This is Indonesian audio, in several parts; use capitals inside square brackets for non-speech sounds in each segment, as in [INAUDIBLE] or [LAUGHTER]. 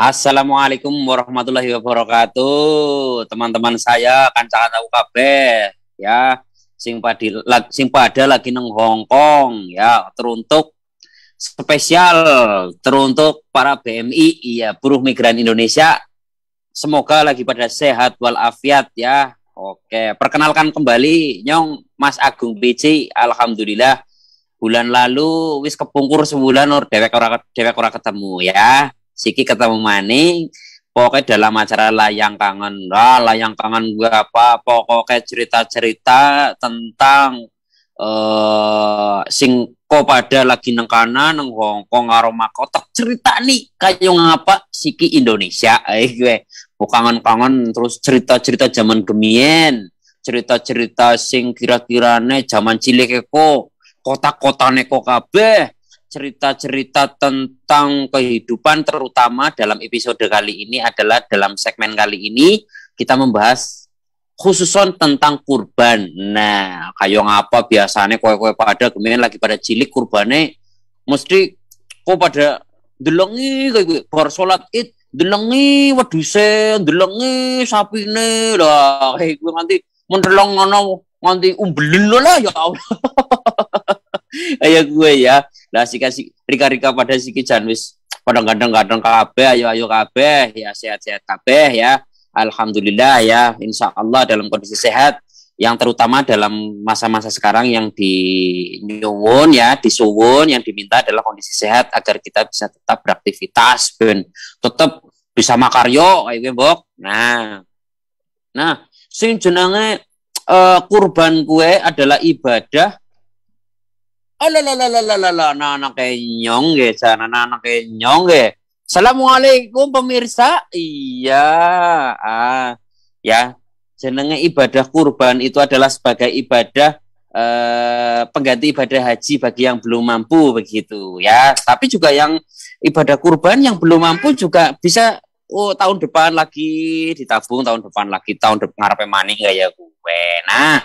Assalamualaikum warahmatullahi wabarakatuh. Teman-teman saya kancakan tahu kabeh ya. Sing padi sing pada lagi neng Hong Kong ya teruntuk spesial teruntuk para BMI ya buruh migran Indonesia. Semoga lagi pada sehat walafiat ya. Oke, perkenalkan kembali Nyong Mas Agung Pici. Alhamdulillah bulan lalu wis kepungkur sebulan or dewek ora dewek ora ketemu ya Siki ketemu maning pokoknya dalam acara layang kangen lah layang kangen gue apa pokoknya cerita-cerita tentang eh uh, singko pada lagi neng kanan neng Hongkong aroma kotak cerita nih kayak ngapa siki Indonesia [LAUGHS] eh gue oh, kangen-kangen terus cerita-cerita zaman gemien cerita-cerita sing kira-kirane zaman cilik eko kota-kota neko kabeh cerita-cerita tentang kehidupan terutama dalam episode kali ini adalah dalam segmen kali ini kita membahas khususon tentang kurban. Nah, kayak ngapa biasanya kowe-kowe pada kemudian lagi pada cilik kurbane mesti kok pada delengi kayak gitu, bar salat Id delengi weduse delengi sapine lah kayak gue gitu, nanti mendelong ngono umbelin lo lah ya Allah [LAUGHS] [LAUGHS] ayo gue ya lah si kasih rika rika pada si kijan wis pada kadang kadang kabeh ayo ayo kabeh ya sehat sehat kabeh ya alhamdulillah ya insya Allah dalam kondisi sehat yang terutama dalam masa-masa sekarang yang di nyuwun ya di suwun yang diminta adalah kondisi sehat agar kita bisa tetap beraktivitas ben tetap bisa makaryo kayak bok nah nah sing jenenge uh, kurban gue adalah ibadah Alalalalalala, oh, nanakainyongge, e sana e nyongge. Assalamualaikum pemirsa. Iya, ah, ya. Jenenge ibadah kurban itu adalah sebagai ibadah eh, pengganti ibadah haji bagi yang belum mampu begitu ya. Tapi juga yang ibadah kurban yang belum mampu juga bisa oh tahun depan lagi ditabung tahun depan lagi tahun depan ngarepe maning gak ya gue. Nah,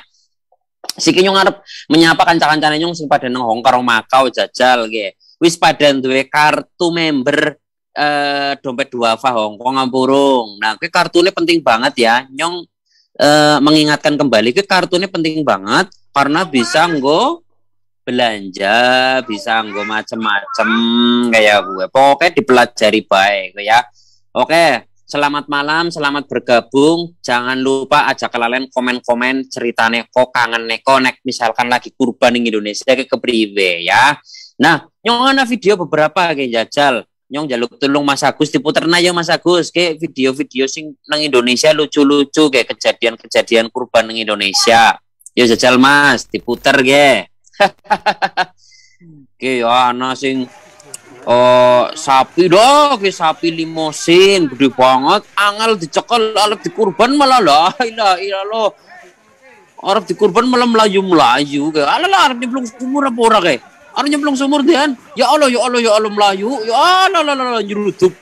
Siki nyong arep menyapa kanca-kancane nyong sing pada nang Hong Kong Makau jajal ge. Wis pada duwe kartu member eh dompet duafa Hong Kong Ampurung. Nah, ke kartunya penting banget ya. Nyong eh, mengingatkan kembali ke kartunya penting banget karena bisa nggo belanja, bisa nggo macem-macem kayak gue. Pokoknya dipelajari baik ya. Oke, Selamat malam, selamat bergabung. Jangan lupa ajak kalian komen-komen ceritanya kok kangen neko, nek misalkan lagi kurban di Indonesia ke kepriwe ya. Nah, nyong ana video beberapa kayak jajal. Nyong jaluk tulung Mas Agus diputerna ya Mas Agus kayak video-video sing nang Indonesia lucu-lucu kayak kejadian-kejadian kurban di Indonesia. Yo jajal Mas, diputer ge. [LAUGHS] ya ana sing oh sapi dong, sapi limosin gede banget, angel dicekel, alat dikurban malah lah, [LAUGHS] ila ila lo, Arab dikurban malah melayu melayu, ala ala lah arep nyemplung sumur apa ora kayak, Arab nyemplung sumur dian, ya allah ya allah ya allah melayu, ya allah lah lah nyeruduk,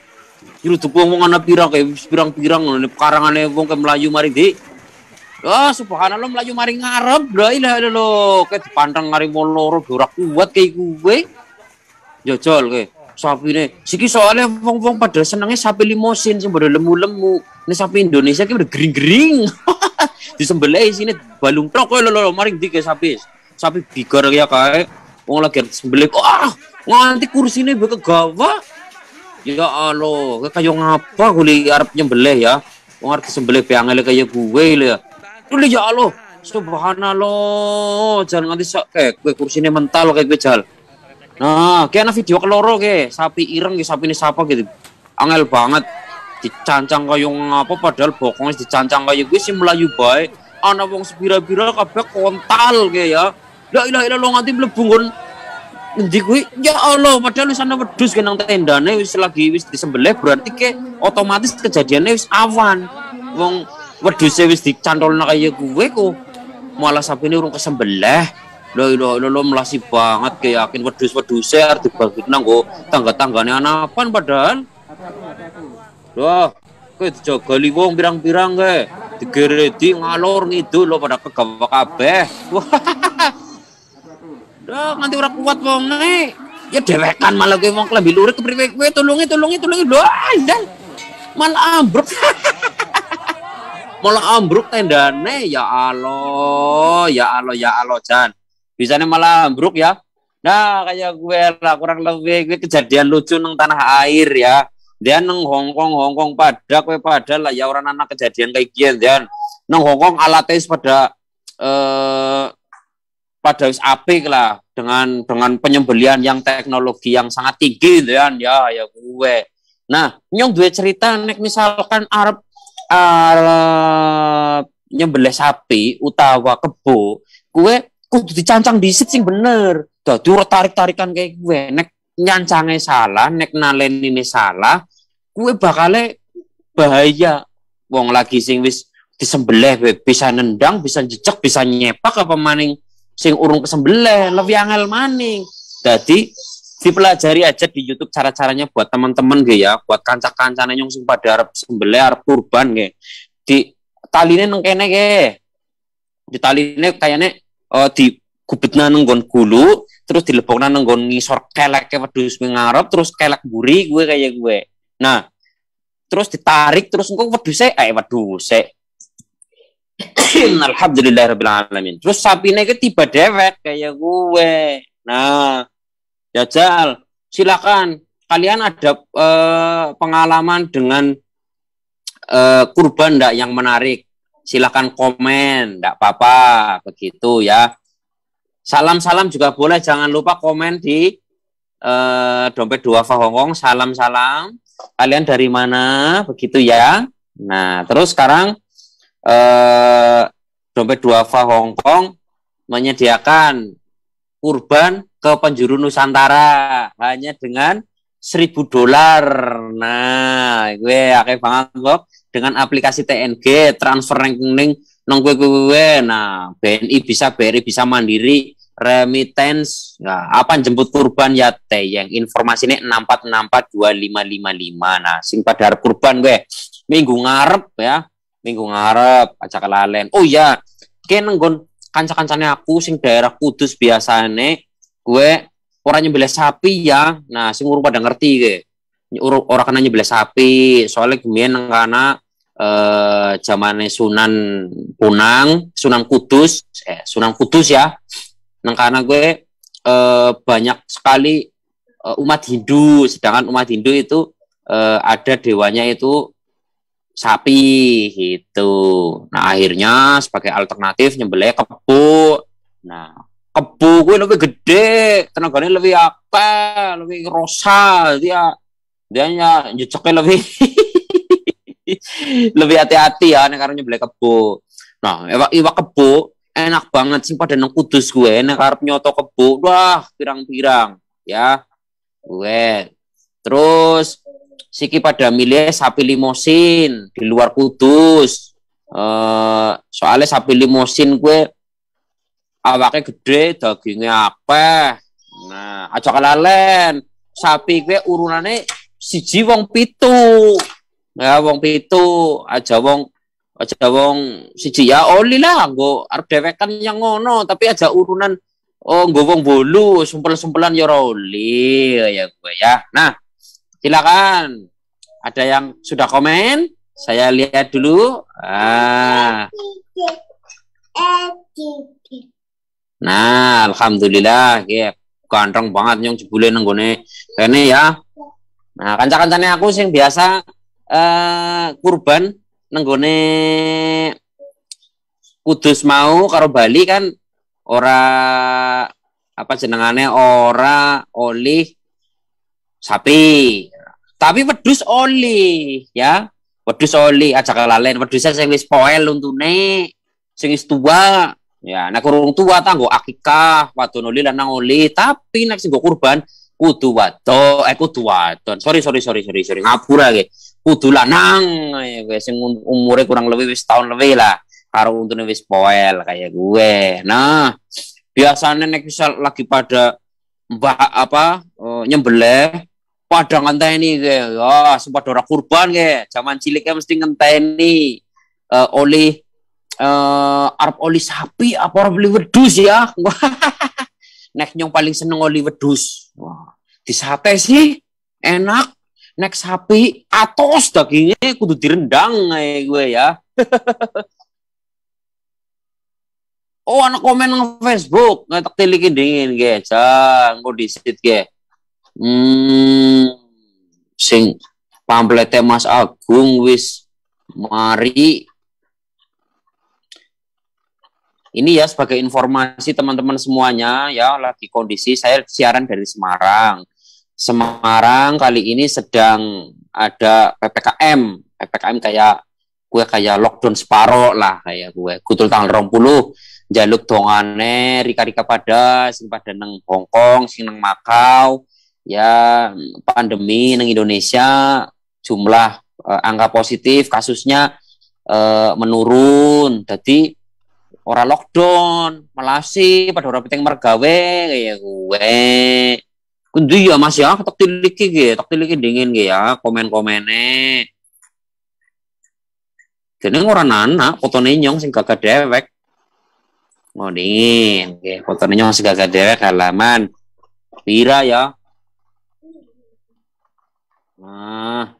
nyeruduk wong wong anak pirang kayak pirang pirang, karangan wong kayak melayu mari di, Oh, subhanallah melayu mari ngarep. ilah ilah lo, Kayak dipandang mari moloro gerak kuat kayak gue. Jojol ya, kayak sapi ini. Siki soalnya wong-wong pada senangnya sapi limosin sih pada lemu-lemu. Ini sapi Indonesia kita udah gering-gering. di [LAUGHS] Disembelih sini balung trok lo lo maring dike sapi. Sapi bigor ya kae. Wong lagi sembelih kok ah nganti kursi kursine buka gawa, Ya Allah, kaya ngapa kuli Arab nyembelih ya. Wong harus disembelih piangele kayak gue lo ya. Lho ya Allah, subhanallah. Jangan nganti sak kayak nih mental kayak gue jalan. Nah, kayak video keloro ke, sapi ireng ke sapi ini sapa gitu. Angel banget dicancang kayu apa, padahal bokongnya dicancang kayu gitu, gue sih melayu baik anak wong sebira-bira kabeh kontal kayak ya la ilah illallah nganti mlebu nggon endi ya Allah padahal di sana wedus ke nang tendane wis lagi wis disembelih berarti ke otomatis kejadiannya wis awan wong wedhuse wis dicantolna kaya gue kok malah ini urung kesembelih Lho lho lho melasi banget kayak yakin wedus-weduse ya, arep dibagi gitu, nang tangga-tanggane anapan padahal. Loh, kowe dijogali wong pirang-pirang kae. Digeredi ngalor ngidul lho pada kegawa kabeh. Loh, [LAUGHS] nanti ora kuat wong nek. Ya dewekan malah kowe wong lebih lurik kepriwe kowe tulungi tulungi tulungi lho dan Malah ambruk. [LAUGHS] malah ambruk tendane ya Allah ya Allah ya Allah jan bisa nih malah ambruk ya. Nah, kayak gue lah kurang lebih gue kejadian lucu neng tanah air ya. dia neng Hongkong Hongkong pada gue pada lah ya orang anak kejadian kayak gini dia neng Hongkong alates pada eh pada wis apik lah dengan dengan penyembelian yang teknologi yang sangat tinggi dan ya ya gue. Nah, nyong dua cerita nek misalkan Arab Arab nyembelih sapi utawa kebo, gue kudu dicancang disit sing bener dadi ora tarik-tarikan kayak gue nek nyancange salah nek nalen ini salah gue bakale bahaya wong lagi sing wis disembelih bisa nendang bisa jejak bisa nyepak apa maning sing urung kesembelih lebih angel maning jadi dipelajari aja di YouTube cara-caranya buat teman-teman gitu ya buat kancak-kancane yang sing pada arep sembelih arep kurban gitu di taline nang kene ge di taline kayaknya uh, di gubetna nenggon kulu terus dilepokna nenggon ngisor kelek ke wedhus ngarep terus kelek buri gue kayak gue nah terus ditarik terus engko wedhuse eh wedhuse [COUGHS] alhamdulillah rabbil alamin terus sapi ke tiba dewek kayak gue nah jajal silakan kalian ada uh, pengalaman dengan uh, kurban ndak yang menarik Silakan komen, tidak apa-apa begitu ya. Salam-salam juga boleh, jangan lupa komen di eh, dompet dua Hongkong. Salam-salam, kalian dari mana? Begitu ya. Nah, terus sekarang eh, dompet duafa Hongkong menyediakan kurban ke penjuru Nusantara hanya dengan seribu dolar. Nah, gue ya, akeh banget kok dengan aplikasi TNG transfer rekening nong kue kue nah BNI bisa BRI bisa mandiri remittance nah, apa jemput kurban ya teh yang informasi ini enam empat enam empat dua lima lima lima nah sing pada hari kurban gue minggu ngarep ya minggu ngarep aja kelalen oh ya kene nggon kanca-kancane aku sing daerah Kudus biasane gue orangnya beli sapi ya nah sing urung pada ngerti gue orang kena nyembelih sapi soalnya gue nengkana eh nih Sunan punang Sunan Kudus, eh Sunan Kudus ya. Nah, karena gue eh banyak sekali eh, umat Hindu, sedangkan umat Hindu itu eh, ada dewanya itu sapi gitu. Nah akhirnya sebagai alternatif nyembelih kebo. Nah kebo gue lebih gede, tenaganya lebih apa, lebih rosa dia dia hanya lebih [LAUGHS] [LAUGHS] lebih hati-hati ya nek karo nyeblek kebo. Nah, iwak iwak kebo enak banget sih pada nang kudus gue nek arep nyoto kebo, wah pirang-pirang ya. Gue. Terus siki pada milih sapi limosin di luar kudus. Uh, soalnya sapi limosin gue awaknya gede, dagingnya apa. Nah, aja kelalen. Sapi gue urunannya si jiwong pitu. Ya wong pitu aja wong aja wong siji ya oli lah nggo arep dewekan yang ngono tapi aja urunan oh nggo wong bolu sumpel-sumpelan ya oli ya gue ya. Nah, silakan. Ada yang sudah komen? Saya lihat dulu. Ah. Nah, alhamdulillah ya. Ganteng banget nyong jebule nenggone kene ya. Nah, kanca-kancane aku sing biasa uh, kurban nenggone Kudus mau karo Bali kan ora apa jenengane ora oli sapi. Tapi wedus oli ya. wedus oli aja kelalen, wedus sing wis poel untune sing wis tua. Ya, nek kurung tua tanggo akikah, wadon oli lanang oli, tapi nek sing kurban kudu wadon, eh kudu wadon. Sorry sorry sorry sorry sorry ngapura ge kudu lanang ya gue sing umure kurang lebih wis tahun lebih lah karo untune wis poel kayak gue nah biasanya nek misal lagi pada mbak apa uh, nyembelih pada ngenteni gue ya sempat ora kurban gue zaman ciliknya mesti ngenteni uh, eh, oleh uh, arep oli sapi apa arep oli wedus ya [LAUGHS] nek nyong paling seneng oli wedus wah di sate sih enak Next sapi atos dagingnya kudu direndang kayak gue ya. [LAUGHS] oh anak komen nge Facebook ngetek tilikin dingin ge, jan engko disit gak. Hmm sing pamplete Mas Agung wis mari ini ya sebagai informasi teman-teman semuanya ya lagi kondisi saya siaran dari Semarang Semarang kali ini sedang ada PPKM, PPKM kayak gue kayak lockdown separo lah kayak gue. Kutul tanggal 20 jaluk dongane rika-rika pada sing pada neng Hongkong, sing neng Makau. Ya pandemi neng Indonesia jumlah uh, angka positif kasusnya uh, menurun. Jadi orang lockdown, melasi pada orang penting mergawe kayak gue. Kudu iya, ya Mas ya, tak tiliki ge, tak tiliki dingin ge ya, komen-komennya. Jadi orang anak, foto nyong sing gagah dewek. Mau oh, dingin, ge, foto nyong sing gagah dewek halaman. Pira ya. Nah.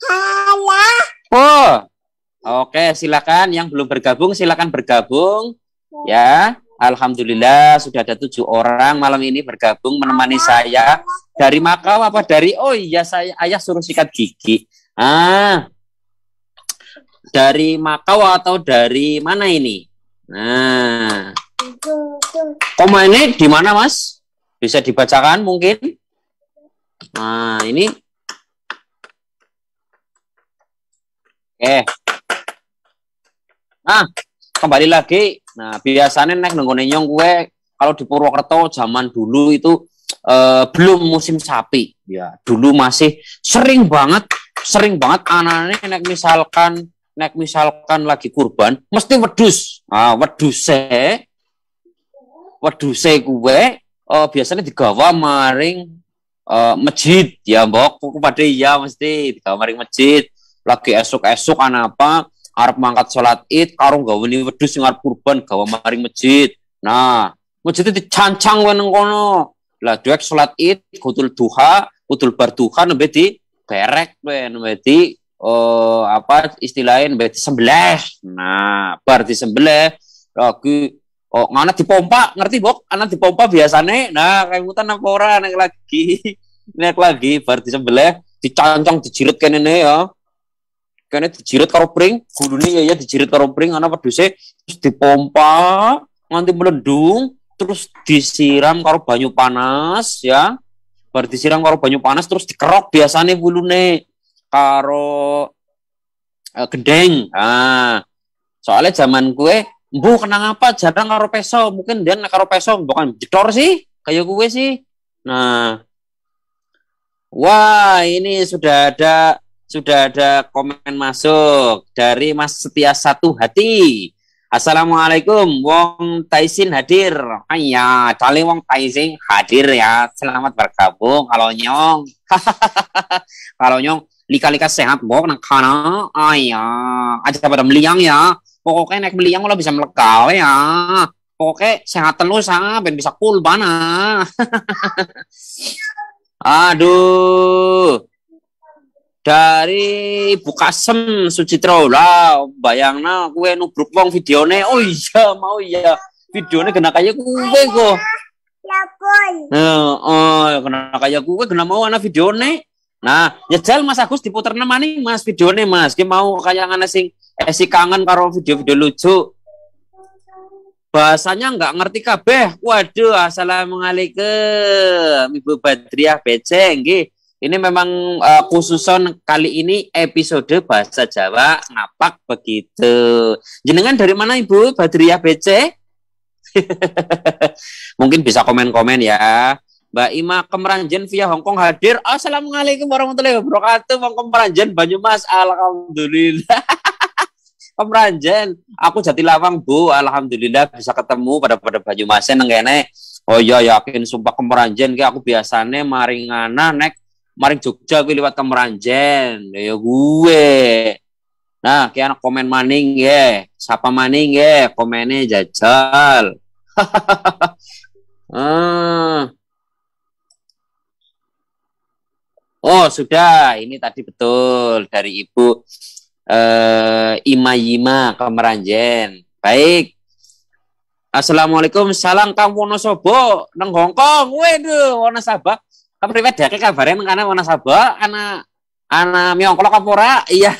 Halo. Oh. Oke, silakan yang belum bergabung silakan bergabung ya. Alhamdulillah sudah ada tujuh orang malam ini bergabung menemani saya dari Makau apa dari oh iya saya ayah suruh sikat gigi ah dari Makau atau dari mana ini nah koma ini di mana mas bisa dibacakan mungkin nah ini eh ah kembali lagi nah biasanya naik nenggone nyong gue kalau di Purwokerto zaman dulu itu eh, belum musim sapi ya dulu masih sering banget sering banget anaknya naik misalkan naik misalkan lagi kurban mesti wedus ah wedus wedus kue eh, biasanya digawa maring eh, masjid ya mbok kepada ya mesti digawa maring masjid lagi esok-esok anak apa arep mangkat sholat Id karung gaweni wedhus wedus arep kurban gawe maring masjid. Nah, masjid dicancang cancang weneng kono. Lah duek sholat Id kutul duha, kutul barduha nabi di berek nabi nembe oh, apa istilahin nembe di eh, sembelih. Nah, berarti di sembelih lagi oh di dipompa ngerti bok anak dipompa biasane nah kayak hutan apa ora naik lagi [LAUGHS] naik lagi bar di sembelih dicancang dijiret kene ya kene dijirit karo pring, gulune ya ya dijirit karo pring ana peduse terus dipompa nanti melendung terus disiram karo banyu panas ya. Bar disiram karo banyu panas terus dikerok biasane wulune karo uh, gendeng. Ah. Soalnya zaman gue Bu, kenang apa jarang karo peso? Mungkin dia karo peso bukan jedor sih, kayak gue sih. Nah, wah ini sudah ada sudah ada komen masuk dari Mas Setia Satu Hati. Assalamualaikum, Wong Taisin hadir. Ah, iya, cale Wong Taisin hadir ya. Selamat bergabung kalau nyong. [LAUGHS] kalau nyong lika-lika sehat bok nang kana. Ah, iya, aja pada meliang ya. Pokoknya naik meliang lo bisa melekau ya. Pokoknya sehat terus sampai ah, bisa cool [LAUGHS] Aduh dari Ibu Kasem Sujitro lah bayangna kue nubruk wong videone oh iya mau iya videone kena kaya kue kok nah, oh ya kena kaya kue kena mau ana videone nah nyejal Mas Agus diputer nih Mas videone Mas ki mau kaya ngene sing eh, si kangen karo video-video lucu bahasanya nggak ngerti kabeh waduh assalamualaikum Ibu Badriah Beceng nggih ini memang uh, khususon kali ini episode bahasa Jawa ngapak begitu. Jenengan dari mana Ibu? Badriah BC? [LAUGHS] Mungkin bisa komen-komen ya. Mbak Ima Kemranjen via Hongkong hadir. Assalamualaikum warahmatullahi wabarakatuh. Mbak Kemranjen Banyumas. Alhamdulillah. [LAUGHS] Kemranjen, aku jadi lawang Bu. Alhamdulillah bisa ketemu pada pada Banyumas nang Oh iya yakin sumpah Kemranjen ki aku biasanya maringana nek maring Jogja gue lewat kemeranjen ya gue nah kayak anak komen maning ya siapa maning ya komennya jajal hmm. [LAUGHS] Oh sudah, ini tadi betul dari Ibu eh, Imayima Kemeranjen. Baik. Assalamualaikum, salam kamu Wonosobo, neng Hongkong, waduh, Wonosabah. Kepriwe kan dake kabare nang karena Wonosobo, karena karena miongklok apa ora? Iya.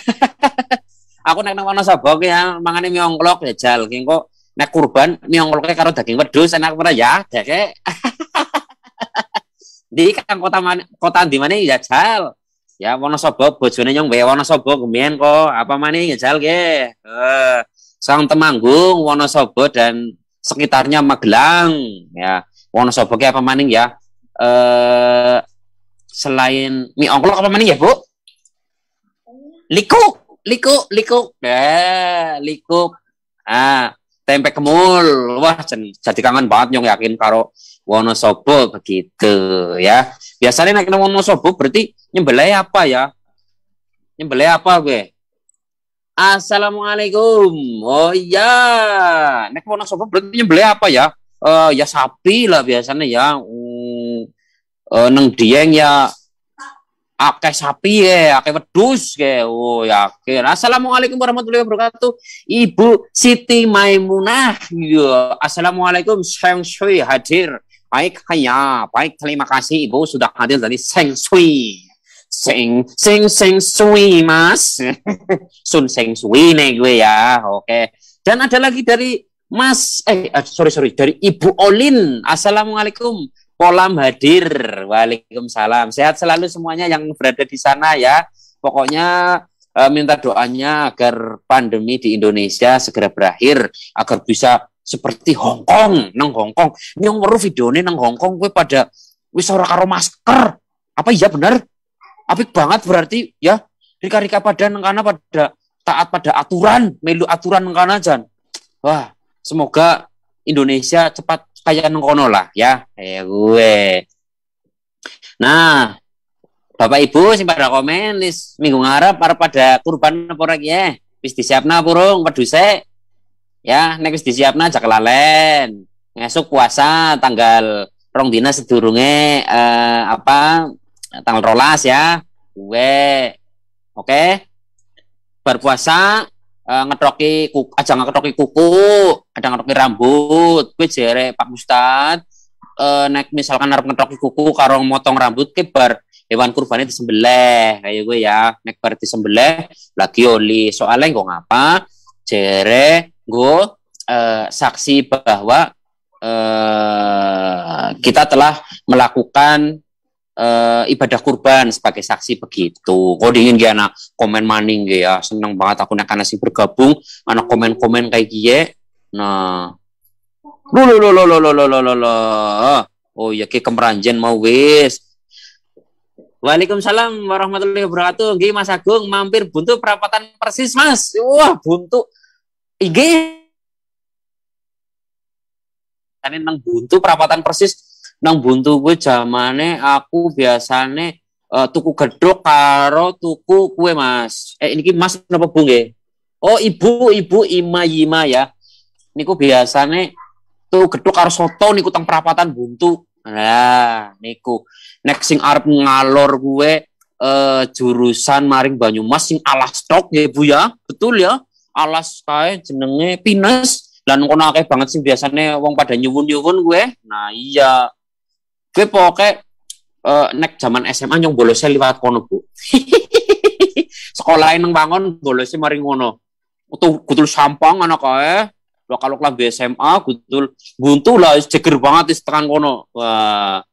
[LAUGHS] aku naik nang Wonosobo ki ya, mangane miongklok ya jal, kok nek kurban miongkloke karo daging wedhus enak ora ya dake. [LAUGHS] di kota mana, kota di mana jal, Ya Wonosobo bojone nyong Wonosobo kemien kok apa maning jal, ki. Eh, Sang Temanggung, Wonosobo dan sekitarnya Magelang ya. Wonosobo ki apa maning ya? uh, selain mie ongklok apa mana ya bu likuk likuk likuk ya eh, likuk ah tempe kemul wah jadi kangen banget nyong yakin karo Wonosobo begitu ya biasanya naik ke Wonosobo berarti nyembelai apa ya nyembelai apa gue Assalamualaikum oh iya naik Wonosobo berarti nyembelai apa ya uh, ya sapi lah biasanya ya uh, neng dieng ya akeh sapi ya, akeh wedus ya, oh yakin. Assalamualaikum warahmatullahi wabarakatuh, Ibu Siti Maimunah. Ya. Assalamualaikum, sayang Sui hadir. Baik, kaya, baik terima kasih Ibu sudah hadir dari Seng Sui. Seng, seng, seng sui mas. [LAUGHS] Sun seng sui nih gue ya, oke. Dan ada lagi dari Mas, eh, eh sorry sorry, dari Ibu Olin. Assalamualaikum. Kolam hadir. Waalaikumsalam. Sehat selalu semuanya yang berada di sana ya. Pokoknya e, minta doanya agar pandemi di Indonesia segera berakhir agar bisa seperti Hong Kong, nang Hong Kong. Nyong weruh videone nang Hong Kong gue pada wis ora karo masker. Apa iya benar? Apik banget berarti ya. Rika-rika pada nang kana pada taat pada aturan, melu aturan nang kana jan. Wah, semoga Indonesia cepat kayak nengkono lah ya kayak eh, gue nah Bapak Ibu sih pada komen list minggu ngarep para pada kurban apa lagi ya eh? bis disiapna burung peduse eh? ya nek disiapna aja lalen ngesuk puasa tanggal rong dina sedurunge eh, apa tanggal rolas ya gue oke okay? berpuasa uh, eh, ngetoki kuku, aja ngetoki kuku, ada ngetoki rambut, gue jere Pak Mustad, Uh, eh, naik misalkan harus ngetoki kuku karo motong rambut ke hewan hewan itu disembelih kayak gue ya naik bar sembelih, lagi oli soalnya gue ngapa jere gue uh, saksi bahwa uh, kita telah melakukan uh, ibadah kurban sebagai saksi begitu. Kau dingin gak anak komen maning gak ya, seneng banget aku nak nasi bergabung, anak komen-komen kayak gie. Nah, lo lo lo lo lo lo lo lo lo Oh ya ke kemeranjen mau wis. Waalaikumsalam warahmatullahi wabarakatuh. Gih Mas Agung mampir buntu perapatan persis Mas. Wah buntu. IG. Tadi tentang buntu perapatan persis nang buntu gue zamane aku biasane uh, tuku gedok karo tuku kue Mas. Eh ini Mas kenapa Bu nggih? Oh Ibu, Ibu Ima ima ya. Niku biasane tuh gedok karo soto niku tang perapatan buntu. Nah, niku next sing arep ngalor gue uh, eh, jurusan maring Banyumas sing alas stok ya Bu ya. Betul ya. Alas kae jenenge pinus lan kono akeh banget sih biasanya wong pada nyuwun-nyuwun gue. Nah, iya gue pokoknya uh, nek zaman SMA nyong bolosnya liwat kono bu [LAUGHS] sekolah nang bangun bolosnya maring ngono tuh kutul sampang anak kae lo kalau kelas SMA kutul buntu lah ceger banget di setengah kono wah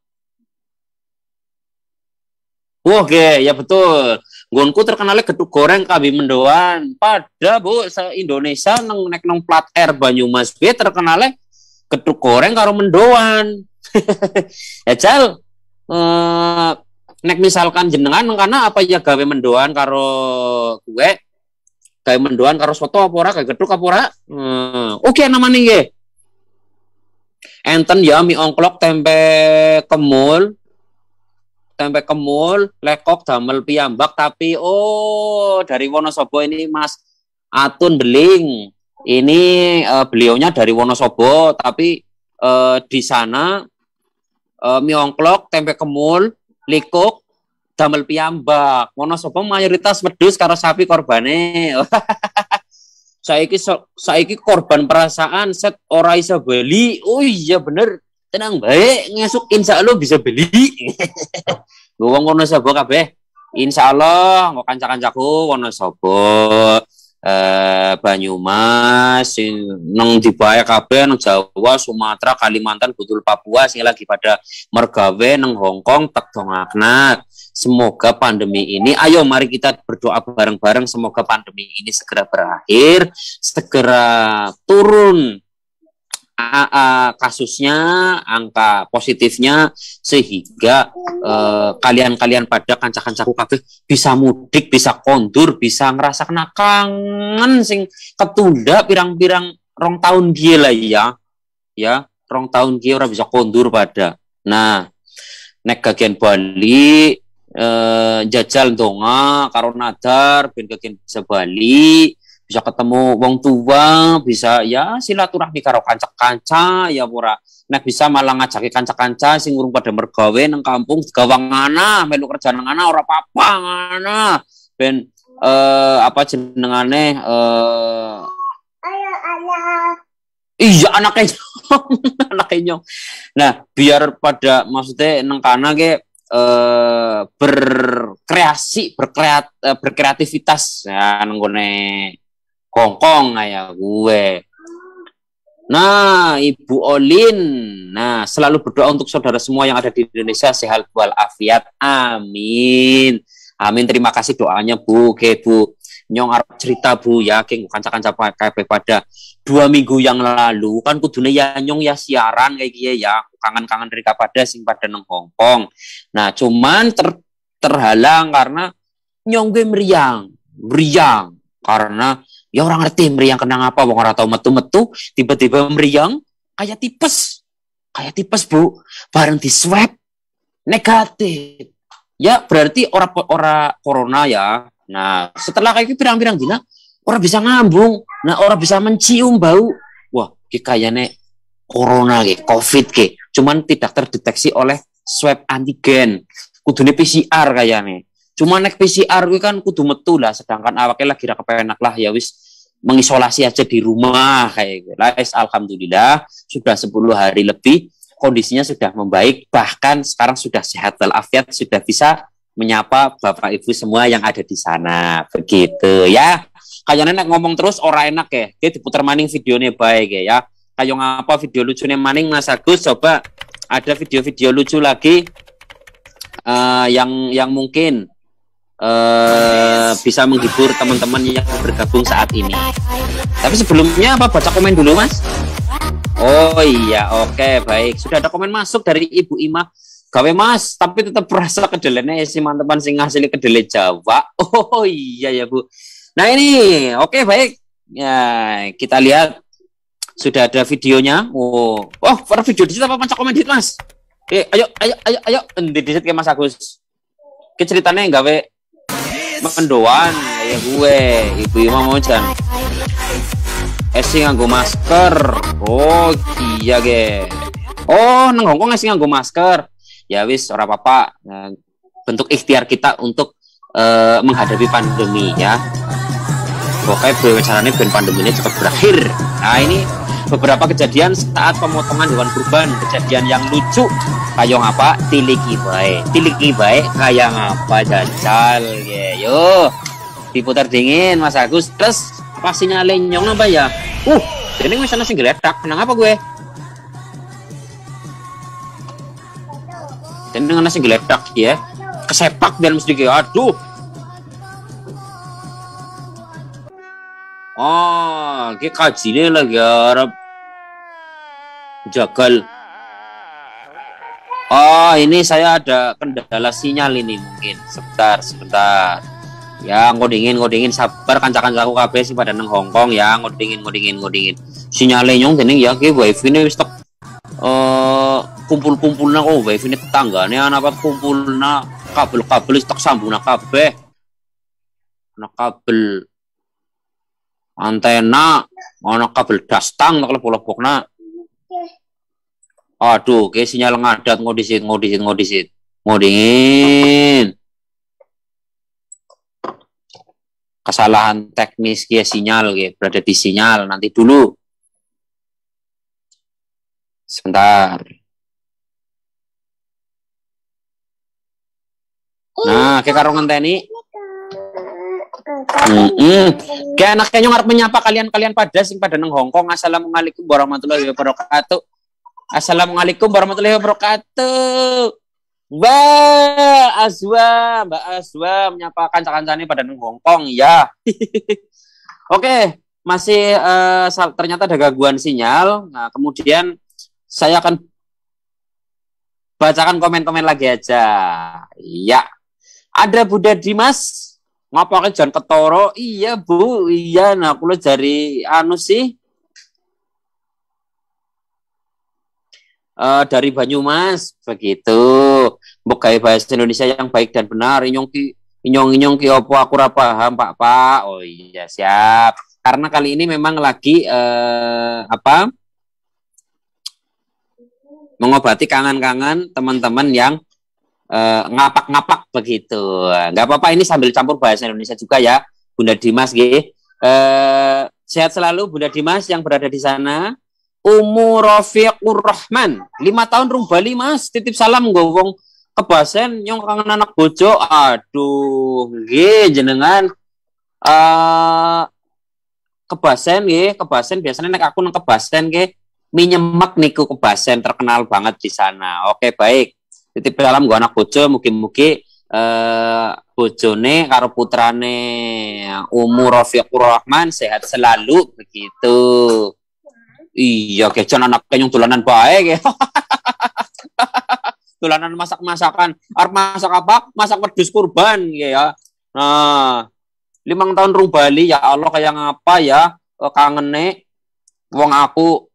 Oke, ya betul. Gonku terkenalnya ketuk goreng kabi mendoan. Pada bu se Indonesia neng nek neng plat air Banyumas gue terkenalnya ketuk goreng karo mendoan. Ejal [LAUGHS] ya, eh, nek misalkan jenengan karena apa ya gawe mendoan karo gue gawe mendoan karo soto apa ora gawe gedhuk apa eh, oke okay, nih nggih enten ya mie ongklok tempe kemul tempe kemul lekok damel piyambak tapi oh dari Wonosobo ini Mas Atun Beling ini uh, beliaunya dari Wonosobo tapi uh, di sana uh, miongklok, tempe kemul, likuk, damel piambak, Wonosobo mayoritas medus karo sapi korbane. [LAUGHS] saiki so, saiki korban perasaan set ora iso beli. Oh iya bener. Tenang baik, ngesuk insya Allah bisa beli. Gua [LAUGHS] Wong Wonosobo kabeh. Insya Allah, mau kancak-kancaku Wonosobo. Banyumas sing neng di kabeh neng Jawa Sumatera Kalimantan Butul Papua sing lagi pada mergawe neng Hongkong tek dongaknat semoga pandemi ini ayo mari kita berdoa bareng-bareng semoga pandemi ini segera berakhir segera turun uh, uh, kasusnya, angka positifnya sehingga eh, kalian-kalian uh, pada kancah-kancahku kabeh bisa mudik, bisa kondur, bisa ngerasa kena kangen sing ketunda pirang-pirang rong tahun dia lah ya. Ya, rong tahun dia ora bisa kondur pada. Nah, nek kagian Bali eh, jajal donga karo nadar ben kagian bisa Bali bisa ketemu wong tua, bisa ya silaturahmi karo kanca-kanca ya pura. Nah bisa malah ngajaki kanca-kanca sing urung pada mergawe neng kampung gawang ana, melu kerja neng ana ora apa-apa ana. Ben eh apa jenengane eh ayo Iya anaknya [LAUGHS] anaknya Nah, biar pada maksudnya neng kana ke eh berkreasi, berkreat, eh, berkreativitas ya nenggone Kongkong ayah gue. Nah, Ibu Olin, nah selalu berdoa untuk saudara semua yang ada di Indonesia sehat walafiat. Amin. Amin. Terima kasih doanya Bu. Oke, Bu. Nyong Arab cerita Bu ya, King kanca-kanca kayak pada dua minggu yang lalu kan kudune ya nyong ya siaran kayak gitu ya. Kangen-kangen dari pada sing pada neng Hongkong. Nah, cuman ter terhalang karena nyong gue meriang, meriang karena Ya orang ngerti meriang kenang apa, wong ora tau metu-metu, tiba-tiba meriang kayak tipes. Kayak tipes, Bu. Bareng di swab negatif. Ya berarti orang ora corona ya. Nah, setelah kayak gitu pirang-pirang dina orang bisa ngambung, nah orang bisa mencium bau. Wah, kayaknya corona kayak covid kayak Cuman tidak terdeteksi oleh swab antigen. Kudune PCR kayaknya. Cuma naik PCR gue kan kudu metu lah sedangkan lah lagi kira kepenak lah ya wis mengisolasi aja di rumah kayak gitu. Lah alhamdulillah sudah 10 hari lebih kondisinya sudah membaik bahkan sekarang sudah sehat walafiat sudah bisa menyapa Bapak Ibu semua yang ada di sana. Begitu ya. Kayaknya naik ngomong terus orang enak ya. dia diputar maning videonya baik ya, ya. Kayak ngapa video lucunya maning Mas Agus coba ada video-video lucu lagi uh, yang yang mungkin Eh, bisa menghibur teman-teman yang bergabung saat ini. Tapi sebelumnya apa baca komen dulu mas? Oh iya oke okay, baik sudah ada komen masuk dari Ibu Ima. Gawe mas, tapi tetap berasa kedelainya ya si teman sing hasil kedelai Jawa. [LAUGHS] Oh iya ya Bu. Nah ini oke okay, baik. Ya kita lihat sudah ada videonya. Oh, oh para video di apa baca komen di mas? Eh, ayo ayo ayo ayo di situ ke Mas Agus. Ke ceritanya gawe doan ya gue ibu Ima mau jan esi eh, nganggo masker oh iya ge oh neng Hongkong esi eh, nganggo masker ya wis ora apa-apa nah, bentuk ikhtiar kita untuk uh, menghadapi pandemi ya pokoknya caranya ben pandeminya cepat berakhir nah ini beberapa kejadian saat pemotongan hewan kurban kejadian yang lucu kayak apa tiliki baik tiliki baik kayak apa jajal ya yo diputar dingin mas Agus terus pastinya lenyong apa ya uh ini misalnya sih singgih menang apa gue dan dengan nasi geletak ya kesepak dan mesti aduh Ah, ke kajine lagi ya, Arab jagal. Oh, ini saya ada kendala sinyal ini mungkin. Sebentar, sebentar. Ya, ngodingin, ngodingin, sabar kanca-kancaku kabeh sih pada neng Hongkong ya, ngodingin, ngodingin, ngodingin. sinyalnya nyong dening ya ke wifi ini wis tek eh, kumpul-kumpulna oh wifi ini tetanggane ana apa kumpul kumpulna kabel-kabel tak sambungna kabel, Ana kabel antena ono kabel dastang kalau lebok-lebokna aduh ke sinyal ngadat ngodisit ngodisit ngodisit ngodingin kesalahan teknis ke ya, sinyal ke berada di sinyal nanti dulu sebentar nah ke karungan tni Oke, anak kayaknya ngarep menyapa kalian-kalian pada sing pada neng Kong Assalamualaikum warahmatullahi wabarakatuh. Assalamualaikum warahmatullahi wabarakatuh. Wah, Azwa, Mbak Azwa menyapa kancan-kancan kancane pada neng Kong ya. [LAUGHS] Oke, masih uh, ternyata ada gangguan sinyal. Nah, kemudian saya akan bacakan komen-komen lagi aja. Ya. Ada Buddha Dimas ngapa jangan ketoro iya bu iya nah aku lo dari anu sih Uh, dari Banyumas begitu bukai bahasa Indonesia yang baik dan benar inyong ki inyong inyong ki opo aku paham pak pak oh iya siap karena kali ini memang lagi uh, apa mengobati kangen-kangen teman-teman yang Eh, ngapak-ngapak begitu. Nggak apa-apa ini sambil campur bahasa Indonesia juga ya, Bunda Dimas G. Uh, eh, sehat selalu Bunda Dimas yang berada di sana. umur Rafiqur Rahman, lima tahun rung Bali mas, titip salam gowong kebasen nyong kangen anak bojo, aduh, nggih jenengan uh, kebasen nggih kebasen biasanya nek aku nang kebasen nggih minyemek niku kebasen terkenal banget di sana. Oke baik, titip salam gue anak bojo mungkin-mungkin eh bojone karo putrane umur Rafiqur Rahman sehat selalu begitu. Iya, kejan anak kenyung tulanan baik ya. [LAUGHS] tulanan masak-masakan. Arep masak apa? Masak pedus kurban ya. Nah, limang tahun rung Bali ya Allah kayak ngapa ya kangen eh, kangene wong aku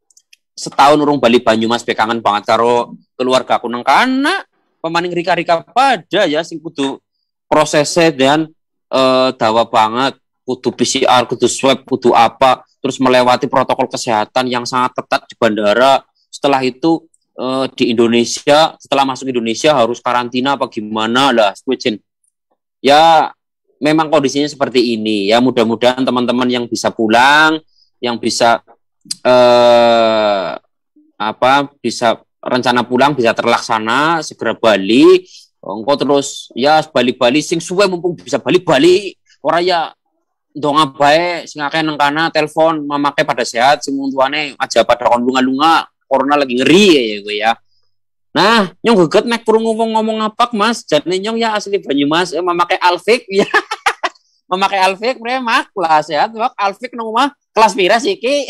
setahun rung Bali Banyumas pegangan kangen banget karo keluarga aku nang kanak pemaning rika-rika pada ya sing kudu prosesnya dan e, dawa banget kudu PCR kudu swab kudu apa terus melewati protokol kesehatan yang sangat ketat di bandara setelah itu e, di Indonesia setelah masuk Indonesia harus karantina apa gimana lah switchin ya memang kondisinya seperti ini ya mudah-mudahan teman-teman yang bisa pulang yang bisa eh apa bisa rencana pulang bisa terlaksana segera balik engkau terus ya balik-balik sing suwe mumpung bisa balik-balik orang ya donga bae sing akeh nang kana telepon mamake pada sehat sing tuane aja pada kon lunga corona lagi ngeri ya, ya gue ya Nah, nyong geget nek kurung ngomong ngomong apa mas, jadi nyong ya asli Banyumas, eh, memakai alfik ya. [LAUGHS] memakai Alfik mereka mah kelas ya tuh Alfik nunggu mah kelas pira sih ki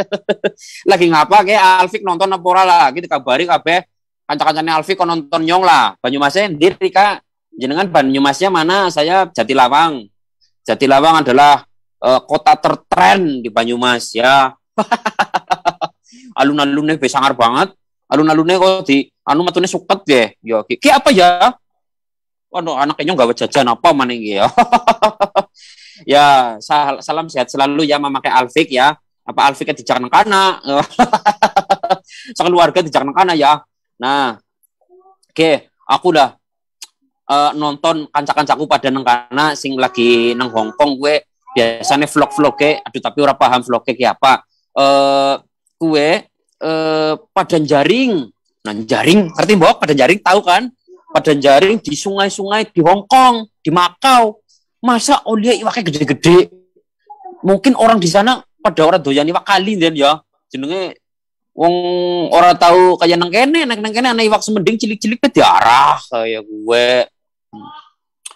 [LAUGHS] lagi ngapa ke Alfik nonton nempora lah gitu kabari kabe. kancak-kancaknya Alfik kok nonton nyong lah Banyumasnya sendiri kak jenengan Banyumasnya mana saya Jatilawang Jatilawang adalah uh, kota tertren di Banyumas ya [LAUGHS] alun-alunnya besar banget alun-alunnya kok di anu matunya suket ya yo ki apa ya Waduh, oh, anaknya nggak jajan apa mana ya. [LAUGHS] ya, salam sehat selalu ya Mama memakai Alfik ya. Apa Alfiknya di jangan kana. [LAUGHS] keluarga di jangan ya. Nah, oke, okay, aku udah uh, nonton kancak kancaku pada neng kana sing lagi neng Hongkong gue biasanya vlog vlog aduh tapi ora paham vlog kayak apa eh uh, gue uh, eh, pada jaring nah jaring ngerti mbok pada jaring tahu kan pada jaring di sungai-sungai di Hong Kong, di Makau. Masa oleh iwaknya gede-gede? Mungkin orang di sana pada orang doyan iwak kali dan ya. Jenenge wong orang tahu kayak nang kene, nang nang kene ana iwak semending cilik-cilik ke diarah kayak gue.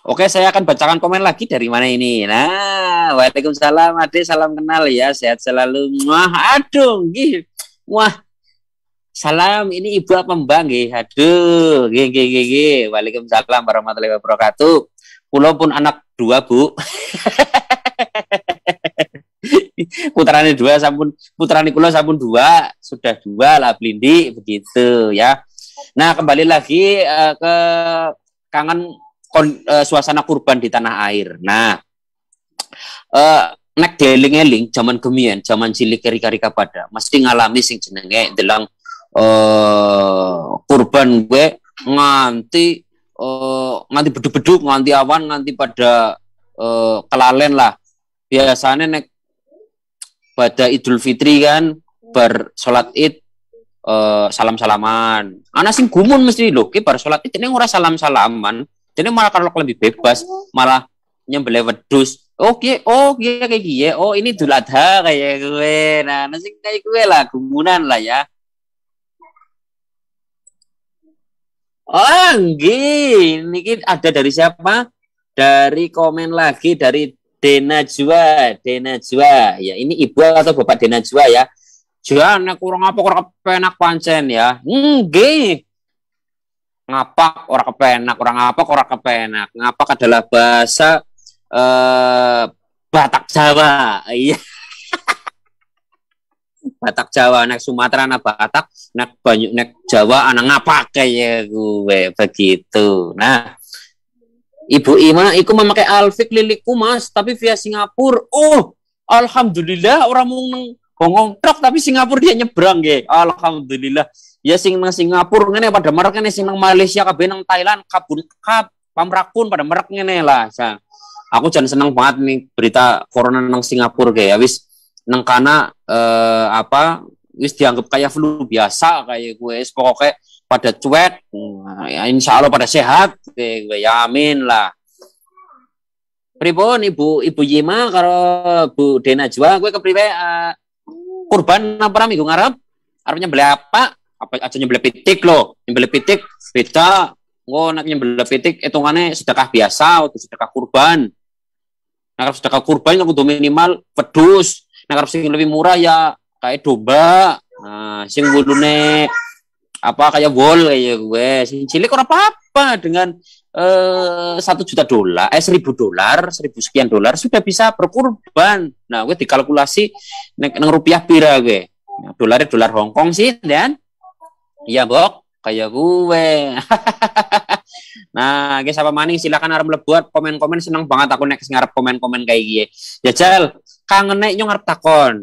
Oke, saya akan bacakan komen lagi dari mana ini. Nah, Waalaikumsalam, Ade, salam kenal ya, sehat selalu. Wah, aduh, gih. Wah, Salam, ini Ibu apa Mbak Gih, Aduh, gih, gih, gih. Waalaikumsalam warahmatullahi wabarakatuh. Pulau pun anak dua, Bu. [LAUGHS] putrane dua sampun putrane pulau sampun dua, sudah dua lah Blindi begitu ya. Nah, kembali lagi uh, ke kangen kon, uh, suasana kurban di tanah air. Nah, uh, nek deling-eling zaman gemian zaman cilik kari-kari pada mesti ngalami sing jenenge delang uh, eh, kurban gue nganti uh, nganti beduk-beduk, nganti awan, nganti pada uh, kelalen lah. Biasanya nek pada Idul Fitri kan bar sholat id uh, salam salaman. Anak sing gumun mesti lho, ki bar sholat id ini ora salam salaman. Jadi malah kalau lebih bebas, malah lewat wedus. Oke, oke, oke kayak gini. Oh, ini Idul Adha kayak gue. Nah, nasi kayak gue lah, gumunan lah ya. Oh, ini ada dari siapa? Dari komen lagi dari Dena Jua, Dena Jua. Ya, ini ibu atau bapak Dena Jua ya. Jua anak kurang apa kurang kepenak pancen ya. Nggih. Ngapak orang kepenak, orang apa orang kepenak. Ngapak adalah bahasa eh Batak Jawa. Iya. [LAUGHS] Batak Jawa, nek Sumatera, anak Batak, nek banyak nek Jawa, anak ngapa ya kayak gue begitu. Nah, Ibu Ima, iku memakai alfik liliku mas, tapi via Singapura. Oh, alhamdulillah orang mau neng Hongkong truk tapi Singapura dia nyebrang ge. Alhamdulillah. Ya sing nang Singapura ngene pada merek ngene sing nang Malaysia kabeh nang Thailand kabun kap pamrakun pada merek ngene lah. Aku jangan seneng banget nih berita corona nang Singapura ge. Habis ya nengkana eh, apa wis dianggap kayak flu biasa kayak gue es pokoknya pada cuek ya insya Allah pada sehat gue ya amin lah pribon ibu ibu Yima kalau Bu Dena Jua gue ke kepriwe uh, kurban apa gue ngarep Arabnya beli apa apa aja nyebeli pitik loh nyembelih pitik beda gue nak nyembelih pitik hitungannya sedekah biasa atau sedekah kurban nah sedekah kurban aku ya minimal pedus Nah, kalau sing lebih murah ya kayak domba, nah, sing bulune apa kayak wol kayak gue, gitu, sing cilik ora apa-apa dengan eh, satu uh, juta dolar, eh seribu dolar, seribu sekian dolar sudah bisa berkurban. Nah, gue dikalkulasi neng, neng rupiah pira gue, nah, dolarnya dolar Hongkong sih, dan ya bok kayak gue. [LAUGHS] Nah, guys apa maning silakan arep lebuat komen-komen senang banget aku naik ngarep komen-komen kayak gini. ya Jajal, kangen nek nyong ngarep takon.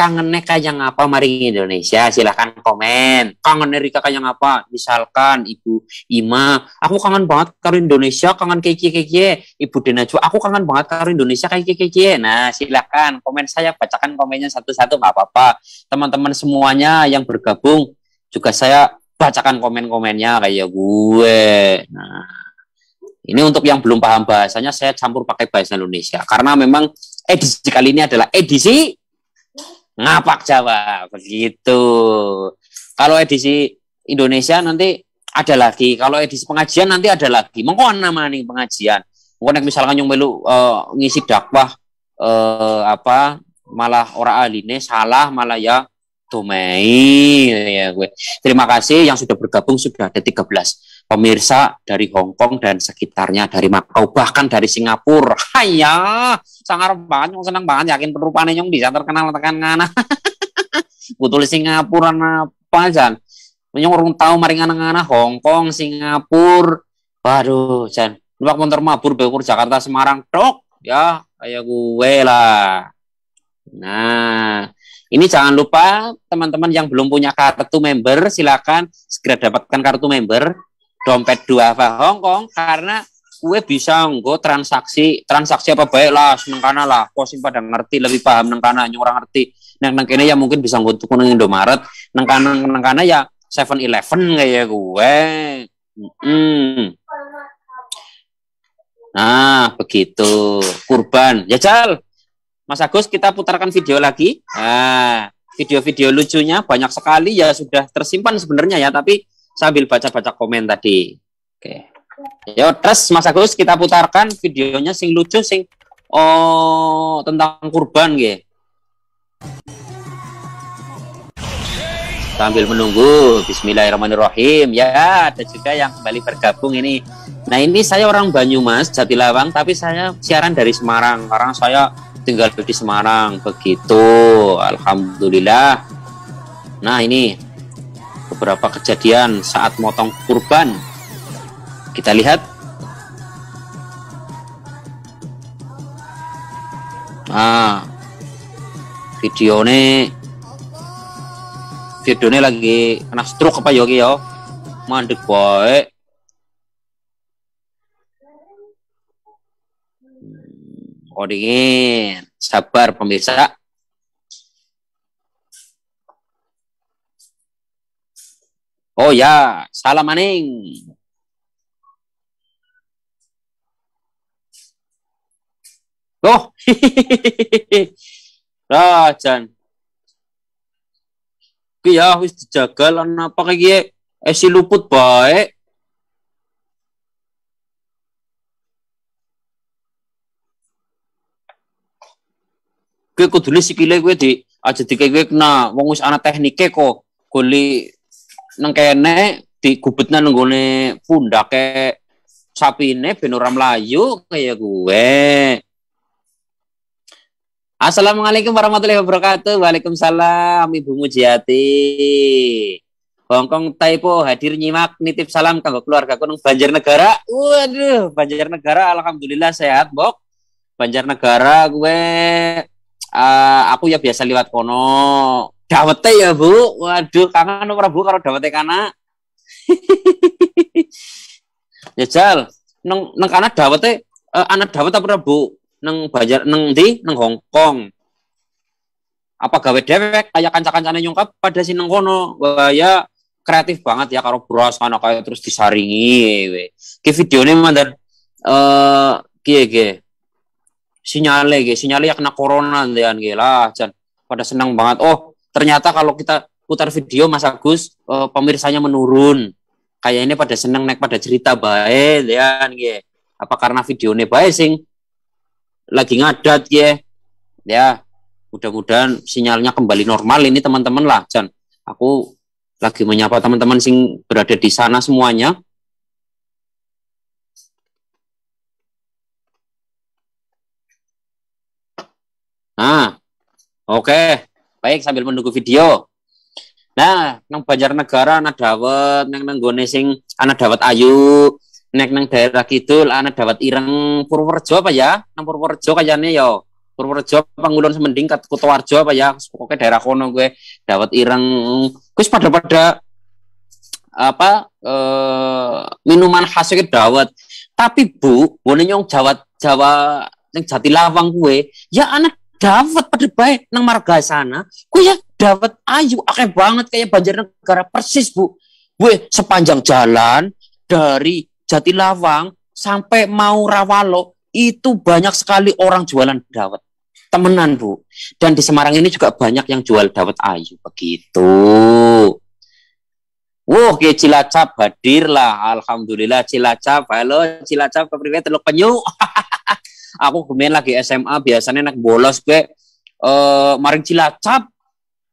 Kangen nek kaya ngapa maring Indonesia? Silakan komen. Kangen Rika kaya ngapa? Misalkan Ibu Ima, aku kangen banget karo Indonesia, kangen kayak gini Ibu Dena juga, aku kangen banget karo Indonesia kayak gini Nah, silakan komen saya bacakan komennya satu-satu nggak apa-apa. Teman-teman semuanya yang bergabung juga saya bacakan komen-komennya kayak ya gue. Nah, ini untuk yang belum paham bahasanya saya campur pakai bahasa Indonesia karena memang edisi kali ini adalah edisi ngapak Jawa begitu. Kalau edisi Indonesia nanti ada lagi, kalau edisi pengajian nanti ada lagi. Mengkon nama nih pengajian. Mengkon misalkan yang melu uh, ngisi dakwah uh, apa malah orang aline salah malah ya 1 Mei ya gue. Terima kasih yang sudah bergabung sudah ada 13 pemirsa dari Hong Kong dan sekitarnya dari Makau bahkan dari Singapura. Haya, [LAUGHS] sangat banget, nyong senang banget yakin perupane nyong bisa terkenal tekan ngana. [LAUGHS] Butuh Singapura apa jan? Nyong orang tahu mari ngana Hong Kong, Singapura. Waduh, jan. Lupa motor mabur bekur Jakarta Semarang tok ya kayak gue lah. Nah, ini jangan lupa teman-teman yang belum punya kartu member silakan segera dapatkan kartu member dompet apa Hong Kong karena gue bisa nggo transaksi transaksi apa baik lah seneng kana lah posing pada ngerti lebih paham neng kana orang ngerti neng neng ya mungkin bisa nggo tuku neng Indomaret neng kana ya Seven Eleven kayak gue ya hmm. nah begitu kurban ya cal Mas Agus kita putarkan video lagi. video nah, video-video lucunya banyak sekali ya sudah tersimpan sebenarnya ya, tapi sambil baca-baca komen tadi. Oke. Yo, terus Mas Agus kita putarkan videonya sing lucu sing oh tentang kurban gitu. sambil menunggu Bismillahirrahmanirrahim ya ada juga yang kembali bergabung ini nah ini saya orang Banyumas Jatilawang tapi saya siaran dari Semarang orang saya tinggal di Semarang begitu alhamdulillah nah ini beberapa kejadian saat motong kurban kita lihat nah video ini video ini lagi kena stroke apa yogi ya, yo ya? mandek baik Odin. Sabar pemirsa. Oh ya, salam maning. Oh, Rajan. Ki ya, wis dijagal ana apa kayak esi eh, luput baik. gue kowe si sikile gue di aja gue kena wong wis ana teknike kok goli nang kene digubetna nang pundak ke sapi ben ora mlayu kaya gue. Assalamualaikum warahmatullahi wabarakatuh. Waalaikumsalam Ibu Mujiati. Hongkong typo hadir nyimak nitip salam kanggo keluarga kunung Banjarnegara. Waduh, Banjarnegara alhamdulillah sehat, Bok. Banjarnegara gue uh, aku ya biasa liwat kono dawete ya bu waduh kangen ora bu karo dawete kana [LAUGHS] ya jal neng neng kana dawete uh, anak dawet apa bu neng banjar neng di neng Hongkong apa gawe dewek kayak kanca-kancane nyungkap pada si neng kono wah ya kreatif banget ya karo bros anak kayak terus disaringi we ki videone mandar eh uh, kiye sinyale ge sinyale kena corona dan ge lah jan pada senang banget oh ternyata kalau kita putar video Mas Agus uh, pemirsanya menurun kayak ini pada senang naik pada cerita baik dan ge apa karena videonya baik sing lagi ngadat ya ya mudah-mudahan sinyalnya kembali normal ini teman-teman lah Jan aku lagi menyapa teman-teman sing berada di sana semuanya nah oke. Okay. Baik sambil menunggu video. Nah, nang Banjarnegara anak dawet, nang nang Gonesing anak dawet ayu, nek nang daerah kidul anak dawet ireng Purworejo apa ya? Nang Purworejo kayane yo ya. Purworejo Pangulon Semending kat Kutoarjo apa ya? pokoknya daerah kono gue dawet ireng. Gue pada-pada apa eh, minuman khasnya dawet. Tapi Bu, bone nyong Jawa Jawa yang jati lawang gue, ya anak Dapat baik nang marga sana. Ku ya dapat ayu akeh banget kayak Banjarnegara persis, Bu. Gue sepanjang jalan dari Jatilawang sampai mau Rawalo itu banyak sekali orang jualan dawet. Temenan, Bu. Dan di Semarang ini juga banyak yang jual dawet ayu begitu. Wah, wow, Cilacap hadirlah, Alhamdulillah Cilacap. Halo Cilacap, kepriwe Teluk Penyu. [LAUGHS] aku kemarin lagi SMA biasanya naik bolos gue eh maring Cilacap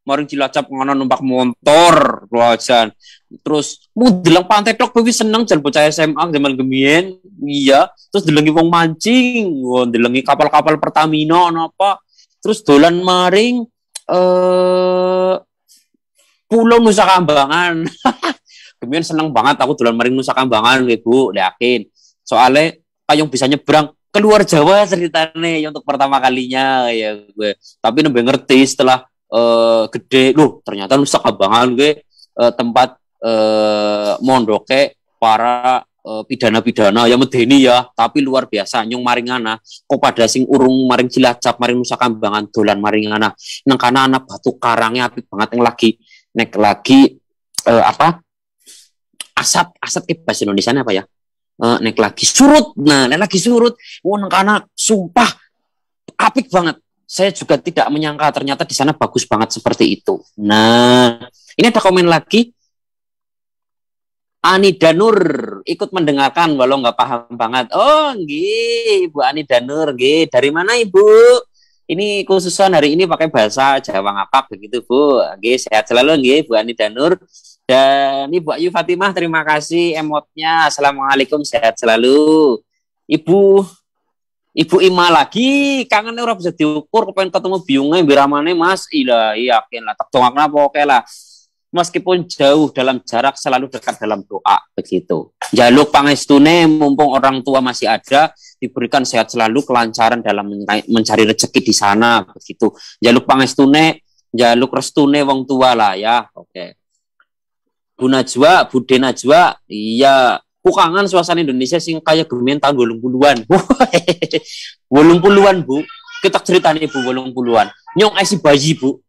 maring Cilacap ngono numpak motor loajan terus mudeleng pantai tok gue seneng jan bocah SMA zaman gemien iya terus delengi wong mancing wong delengi kapal-kapal Pertamina apa terus dolan maring eh Pulau Nusa Kambangan. Kemudian [LAUGHS] seneng banget aku dolan maring Nusa Kambangan, Ibu, yakin. Soalnya payung bisa nyebrang keluar Jawa ceritane ya, untuk pertama kalinya ya gue. Tapi nembe ngerti setelah uh, gede loh ternyata lu sakabangan gue uh, tempat uh, mondoke para pidana pidana-pidana ya medeni ya tapi luar biasa nyung maringana kok pada sing urung maring cilacap maring nusa kambangan dolan maringana nang kana anak batu karangnya apik banget yang lagi nek lagi uh, apa asap asap ke bahasa Indonesia apa ya uh, eh, nek lagi surut nah nek lagi surut wah oh, anak sumpah apik banget saya juga tidak menyangka ternyata di sana bagus banget seperti itu. Nah, ini ada komen lagi. Ani Danur ikut mendengarkan walau nggak paham banget. Oh, nggih, Ibu Ani Danur, nggih. Dari mana Ibu? Ini khususan hari ini pakai bahasa Jawa ngapak begitu, Bu. Nggih, sehat selalu nggih Bu Ani Danur. Dan Ibu Ayu Fatimah, terima kasih emotnya. Assalamualaikum, sehat selalu. Ibu Ibu Ima lagi, kangen orang bisa diukur, kepengen ketemu biungnya, biramane mas, iya, iya yakin lah, tak doang kenapa oke lah. Meskipun jauh dalam jarak, selalu dekat dalam doa, begitu. Jaluk pangestune, mumpung orang tua masih ada, diberikan sehat selalu, kelancaran dalam mencari rezeki di sana, begitu. Jaluk pangestune, jaluk restune wong tua lah ya, oke. Okay. Bu Najwa, Bu De Najwa, iya kukangan suasana Indonesia sing kayak gemen tahun bolong puluhan. bolong [LAUGHS] puluhan bu, kita ceritanya bu bolong puluhan. Nyong isi bayi bu.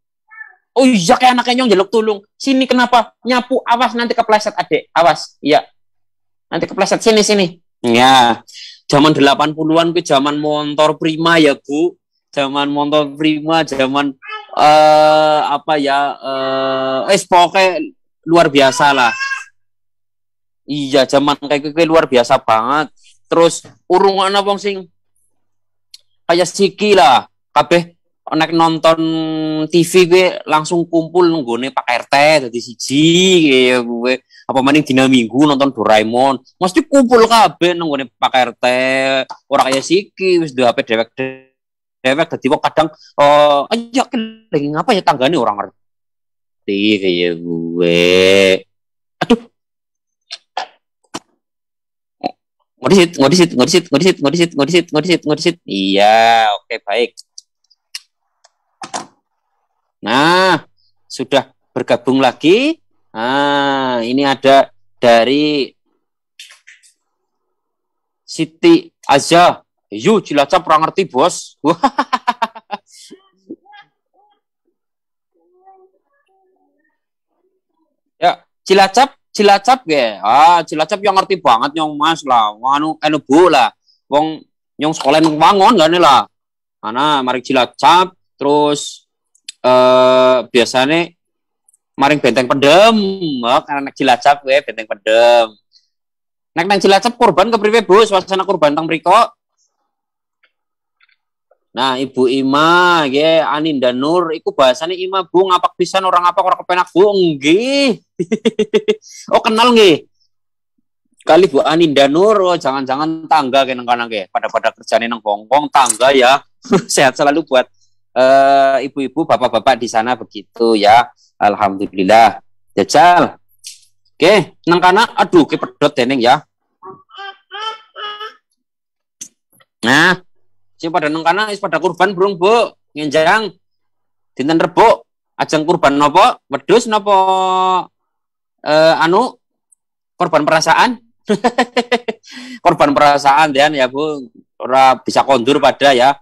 Oh iya kayak anaknya nyong jaluk tulung. Sini kenapa? Nyapu, awas nanti kepleset adek, awas. Iya, nanti kepleset sini sini. Ya, zaman 80-an ke zaman motor prima ya bu. Zaman motor prima, zaman eh uh, apa ya eh uh, eh pokoknya luar biasa lah iya zaman kayak gue luar biasa banget terus urungan apa sing kayak siki lah kabeh nek nonton TV gue langsung kumpul nggone Pak RT dari siji kayak gue apa maning dina minggu nonton Doraemon mesti kumpul kabeh nggone Pak RT ora kayak siki wis duwe HP dewek dewek dadi kadang eh uh, ayo ngapa ya tanggane orang ngerti kayak gue gue aduh ngodisit ngodisit ngodisit ngodisit ngodisit ngodisit ngodisit ngodisit iya oke baik nah sudah bergabung lagi Nah, ini ada dari Siti Azza Yu Cilacap kurang ngerti bos Cilacap, Cilacap gue, Ah, Cilacap yang ngerti banget nyong Mas lah. Anu anu bu lah. Wong nyong sekolah nang lah nih lah. Ana maring Cilacap terus eh biasanya maring benteng pedem. Oh, karena anak Cilacap gue benteng pedem. Nek nang Cilacap kurban kepriwe, Bu? Suasana kurban teng mriko? Nah, Ibu Ima, ya, dan Nur, itu bahasanya Ima, Bu, ngapak bisa orang apa orang kepenak, Bu, enggih. [LAUGHS] oh, kenal nggih. Kali Bu Anin dan Nur, oh, jangan-jangan tangga kayak nengkana, nggih, pada-pada kerjane neng Hongkong tangga ya. [LAUGHS] Sehat selalu buat ibu eh, ibu-ibu, bapak-bapak di sana begitu ya. Alhamdulillah. Jajal. Oke, okay. kana aduh kayak pedot dening ya. Nah, sing pada neng kana is pada kurban burung, Bu. nginjang dinten Rebo ajang kurban nopo? wedus nopo eh, anu korban perasaan? [LAUGHS] korban perasaan dan ya Bu ora bisa kondur pada ya.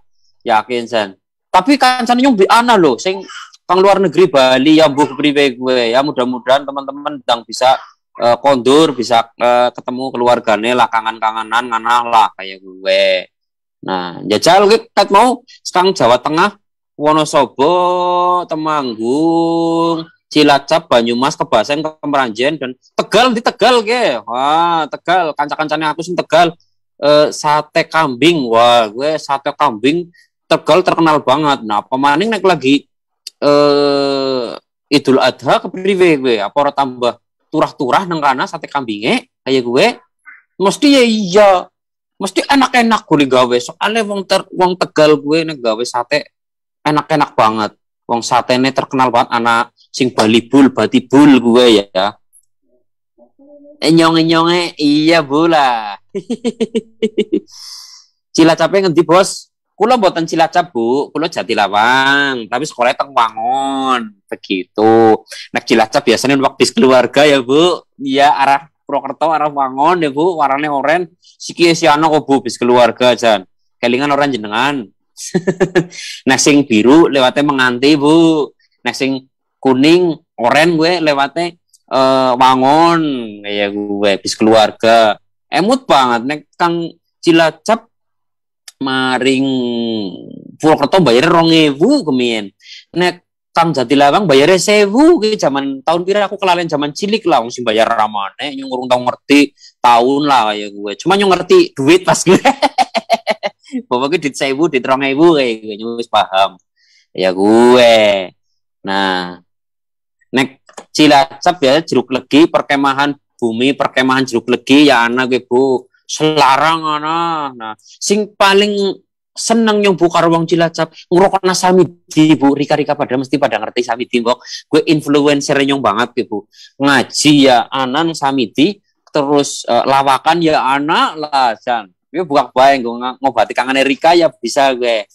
Yakin san. Tapi kan san nyung ana lo sing kang luar negeri Bali ya bu priwe gue ya mudah-mudahan teman-teman sedang bisa uh, kondur bisa uh, ketemu keluargane lah kangen-kangenan nganah lah kayak gue Nah, ya jajal kat mau sekarang Jawa Tengah, Wonosobo, Temanggung, Cilacap, Banyumas, Kebasen, Kemeranjen dan Tegal di Tegal ke. Wah, Tegal kancak kancane aku sih Tegal eh, sate kambing. Wah, gue sate kambing Tegal terkenal banget. Nah, pemaning naik lagi eh Idul Adha ke priwe gue apa orang tambah turah-turah nang kana sate kambinge kayak gue mesti ya iya mesti enak-enak gue gawe soalnya wong ter wong tegal gue nih gawe sate enak-enak banget wong sate ini terkenal banget anak sing Bali bul, bati bul gue ya enyong enyonge iya bola [LAUGHS] cilacapnya ngendi bos Kulo buatan Cilacap, Bu. Kulo jati lawang, tapi sekolah teng Wangon. Begitu. Nak Cilacap biasanya waktu keluarga ya, Bu. Iya, arah Purwokerto arah Wangon ya Bu, warnanya oren. Siki ya, siano kok Bu bis keluarga jan. Kelingan orang jenengan. [LAUGHS] Nek sing biru lewatnya menganti Bu. Nek sing kuning oren gue lewatnya uh, eh, Wangon ya gue bis keluarga. Emut banget nek Kang Cilacap maring Purwokerto bayar rong ewu kemien. Nek tang lawang bayarnya sewu ke gitu. zaman tahun pira aku kelalen zaman cilik lah mesti bayar ramane nyung ngurung tau ngerti tahun lah kayak gue cuma nyung ngerti duit pas gue bapak gue duit sewu duit rong ewu kayak gue nyus paham ya gue nah nek cilacap ya jeruk legi perkemahan bumi perkemahan jeruk legi ya anak gue bu selarang anak nah sing paling seneng nyong buka ruang cilacap ngrokona samidi bu rika-rika pada mesti pada ngerti samidi kok gue influencer yang banget bu ngaji ya anan samidi terus uh, lawakan ya anak lah jan gue buka bayang gue ngobati kangen Rika ya bisa gue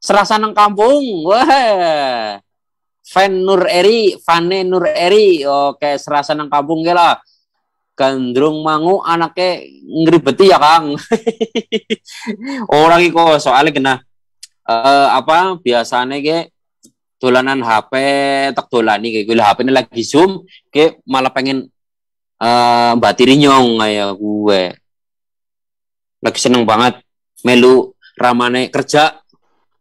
serasa neng kampung wah Fan Nur Eri, Fane Nur Eri, oke serasa neng kampung gila gandrung mangu anaknya ngeribeti ya Kang. [LAUGHS] Orang iko soalnya kena uh, apa biasanya ke dolanan HP tak dolani kayak gue HP ini lagi zoom ke malah pengen uh, eh, batiri nyong kayak gue lagi seneng banget melu ramane kerja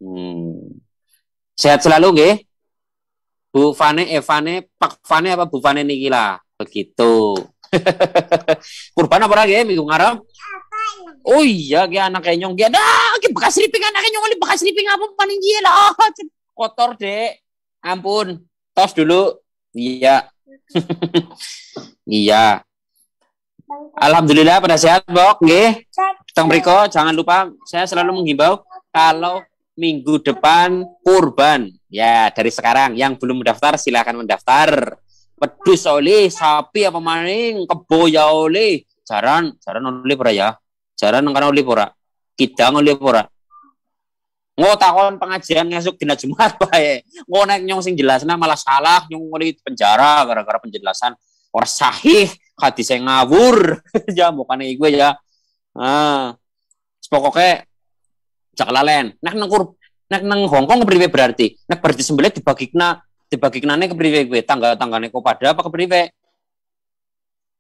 hmm. sehat selalu nggih Bu Fane, Evane, Pak Fane apa Bu Fane nih gila begitu. [LAUGHS] Kurban apa lagi minggu ngarang? Oh iya, kayak anak nyong dia dah, kayak bekas riping anak nyong ini bekas riping apa paling dia lah, ah, kotor dek, Ampun, tos dulu. Iya, [LAUGHS] iya. Alhamdulillah pada sehat, Bok. Nggih. Tang Riko jangan lupa saya selalu menghimbau kalau minggu depan kurban. Ya, dari sekarang yang belum mendaftar silahkan mendaftar. Pedus ya oleh sapi apa maning kebo ya oleh jaran jaran oleh pura ya jaran nggak oleh pora kidang oleh pora ngotakon pengajian ngesuk dina Jumat bae [LAUGHS] ngonek nyong sing jelasna malah salah nyong oleh penjara gara-gara penjelasan orang sahih hati saya ngawur [LAUGHS] ya bukan gue ya ah sepokoknya cak lalen nak nang kur nak nang Hongkong berarti nak berarti sembelih kena dibagi kenane ke priwe gue tangga-tanggane kok pada apa ke priwe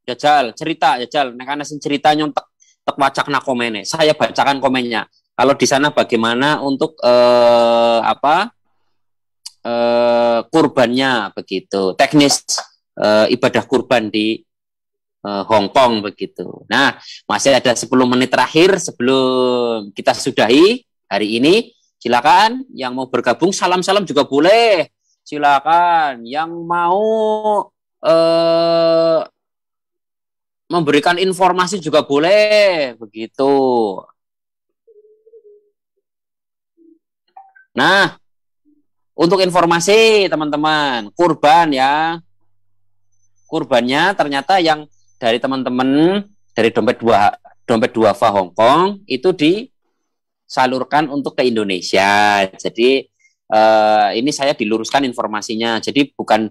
Jajal, cerita jajal nek ana sing cerita nyontek tek wacakna komene. Saya bacakan komennya. Kalau di sana bagaimana untuk eh, apa? Eh, kurbannya begitu. Teknis uh, ibadah kurban di uh, Hong Kong begitu. Nah, masih ada 10 menit terakhir sebelum kita sudahi hari ini. Silakan yang mau bergabung salam-salam juga boleh silakan yang mau eh memberikan informasi juga boleh begitu. Nah, untuk informasi teman-teman, kurban ya. Kurbannya ternyata yang dari teman-teman dari dompet dua dompet dua Hong Hongkong itu disalurkan untuk ke Indonesia. Jadi uh, ini saya diluruskan informasinya. Jadi bukan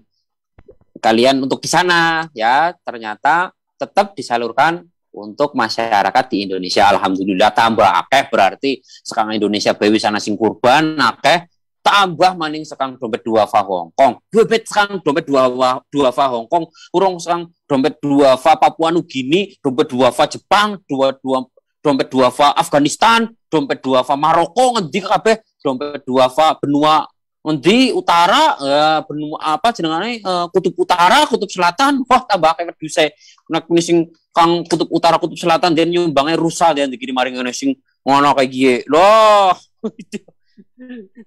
kalian untuk di sana ya, ternyata tetap disalurkan untuk masyarakat di Indonesia. Alhamdulillah tambah akeh berarti sekarang Indonesia bewi sana sing kurban akeh tambah maning sekarang dompet dua fa Hongkong. Bebet sekarang dompet dua fa, dua fa Hongkong, urung sekarang dompet dua fa Papua Nugini, dompet dua fa Jepang, dua dua dompet dua fa Afghanistan, dompet dua fa Maroko ngendi kabeh dompet dua duafa benua Nanti utara eh, benua apa jenengane eh, kutub utara kutub selatan wah tambah kayak weduse nak nising kang kutub utara kutub selatan dan nyumbangnya rusak dan dikirim maring ngene sing ngono kayak gie loh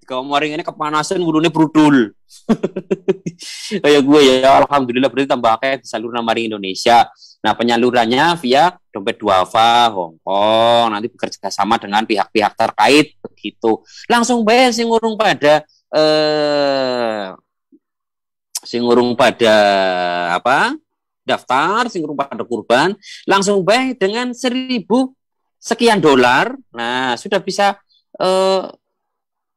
kalau [LAUGHS] maring ini kepanasan wulune brutal [LAUGHS] kayak gue ya alhamdulillah berarti tambah kayak saluran maring Indonesia Nah, penyalurannya via dompet duafa Hongkong nanti bekerja sama dengan pihak-pihak terkait begitu. Langsung bayar sing urung pada eh sing pada apa? daftar sing urung pada kurban, langsung bayar dengan seribu sekian dolar. Nah, sudah bisa eh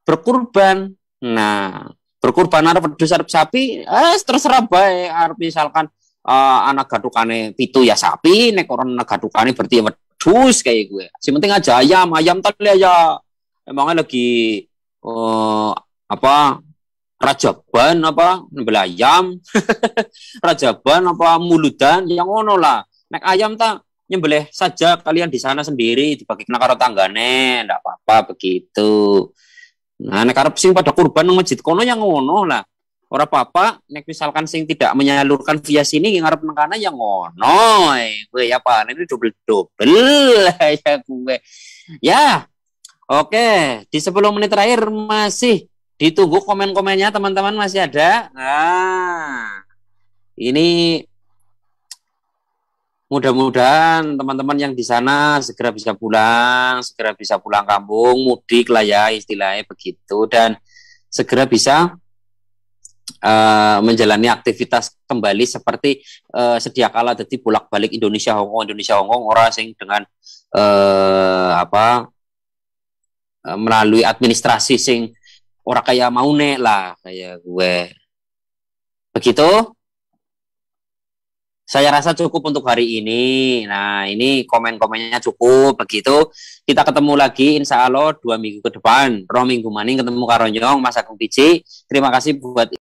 berkurban. Nah, berkurban arep dosa sapi, eh terserah bae arep misalkan uh, anak gadukane pitu ya sapi, nek orang anak gadukane berarti ya wedhus kayak gue. Ya. Si penting aja ayam, ayam tadi aja. Ya. Emangnya lagi uh, apa rajaban apa ayam, [LAUGHS] rajaban apa muludan yang ono lah nek ayam tak nyembelih saja kalian di sana sendiri dibagi kena karo tanggane ndak apa-apa begitu nah nek arep sing pada kurban nang masjid kono yang ngono lah Orang apa-apa nek misalkan sing tidak menyalurkan via sini yang ngarep nengkana yang ngono gue eh, ya apa ini double double [LAUGHS] ya gue ya, ya oke di 10 menit terakhir masih ditunggu komen-komennya teman-teman masih ada nah ini mudah-mudahan teman-teman yang di sana segera bisa pulang segera bisa pulang kampung mudik lah ya istilahnya begitu dan segera bisa uh, menjalani aktivitas kembali seperti uh, sedia kala jadi bolak-balik Indonesia Hongkong Indonesia Hongkong orang sing dengan uh, apa uh, melalui administrasi sing orang kayak mau nek lah kayak gue begitu saya rasa cukup untuk hari ini. Nah, ini komen-komennya cukup. Begitu, kita ketemu lagi insya Allah dua minggu ke depan. Roh minggu maning ketemu Karonyong, Mas Agung Pici. Terima kasih buat